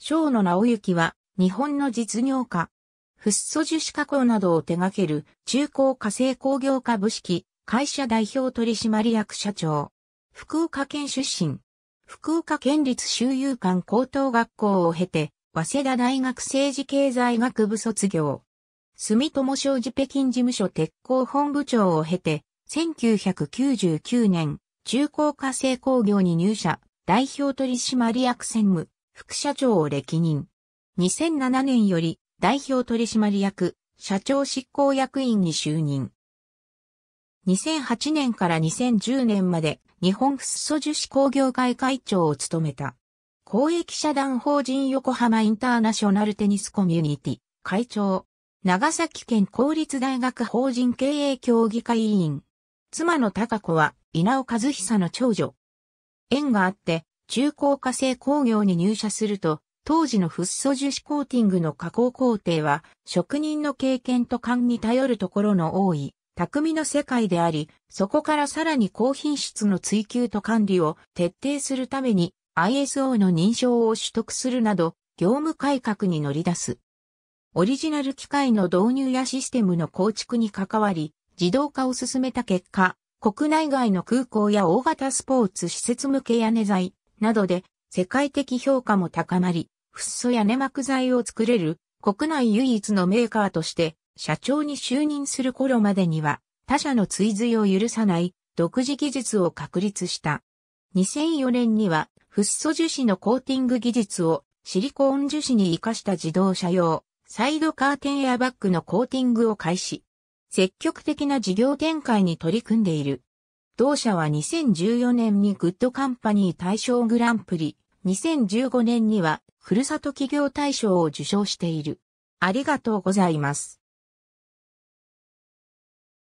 小野直之は、日本の実業家、フッ素樹脂加工などを手掛ける中高化成工業株式会社代表取締役社長。福岡県出身。福岡県立周遊館高等学校を経て、早稲田大学政治経済学部卒業。住友商事北京事務所鉄鋼本部長を経て、1999年、中高化成工業に入社、代表取締役専務。副社長を歴任。2007年より代表取締役、社長執行役員に就任。2008年から2010年まで日本フッ素樹脂工業会会長を務めた。公益社団法人横浜インターナショナルテニスコミュニティ会長。長崎県公立大学法人経営協議会委員。妻の高子は稲尾和久の長女。縁があって中高化成工業に入社すると、当時のフッ素樹脂コーティングの加工工程は、職人の経験と勘に頼るところの多い、匠の世界であり、そこからさらに高品質の追求と管理を徹底するために ISO の認証を取得するなど、業務改革に乗り出す。オリジナル機械の導入やシステムの構築に関わり、自動化を進めた結果、国内外の空港や大型スポーツ施設向け屋根材、などで世界的評価も高まり、フッ素や粘膜剤を作れる国内唯一のメーカーとして社長に就任する頃までには他社の追随を許さない独自技術を確立した。2004年にはフッ素樹脂のコーティング技術をシリコーン樹脂に活かした自動車用サイドカーテンエアバッグのコーティングを開始。積極的な事業展開に取り組んでいる。同社は2014年にグッドカンパニー大賞グランプリ、2015年にはふるさと企業大賞を受賞している。ありがとうございます。